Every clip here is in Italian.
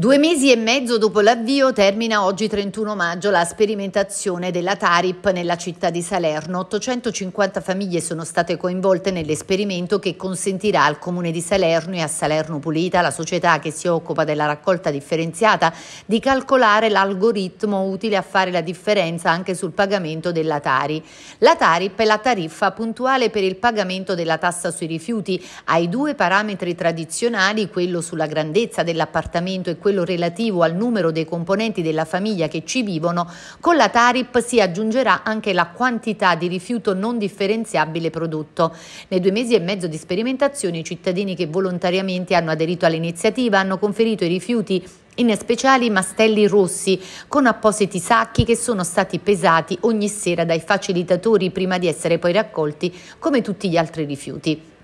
Due mesi e mezzo dopo l'avvio termina oggi 31 maggio la sperimentazione della Tarip nella città di Salerno. 850 famiglie sono state coinvolte nell'esperimento che consentirà al Comune di Salerno e a Salerno Pulita, la società che si occupa della raccolta differenziata, di calcolare l'algoritmo utile a fare la differenza anche sul pagamento della Tari. La Tarip è la tariffa puntuale per il pagamento della tassa sui rifiuti, ha i due parametri tradizionali, quello sulla grandezza dell'appartamento e quello quello relativo al numero dei componenti della famiglia che ci vivono, con la TARIP si aggiungerà anche la quantità di rifiuto non differenziabile prodotto. Nei due mesi e mezzo di sperimentazione i cittadini che volontariamente hanno aderito all'iniziativa hanno conferito i rifiuti in speciali mastelli rossi con appositi sacchi che sono stati pesati ogni sera dai facilitatori prima di essere poi raccolti come tutti gli altri rifiuti.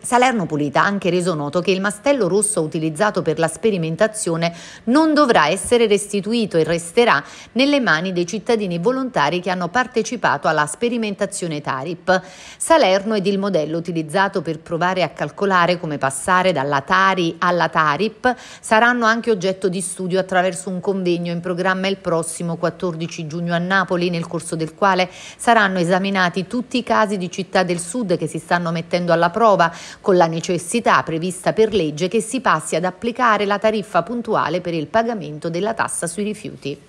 Salerno Pulita ha anche reso noto che il mastello rosso utilizzato per la sperimentazione non dovrà essere restituito e resterà nelle mani dei cittadini volontari che hanno partecipato alla sperimentazione TARIP. Salerno ed il modello utilizzato per provare a calcolare come passare dalla TARI alla TARIP saranno anche oggetto di studio attraverso un convegno in programma il prossimo 14 giugno a Napoli, nel corso del quale saranno esaminati tutti i casi di città del sud che si stanno mettendo alla prova con la necessità prevista per legge che si passi ad applicare la tariffa puntuale per il pagamento della tassa sui rifiuti.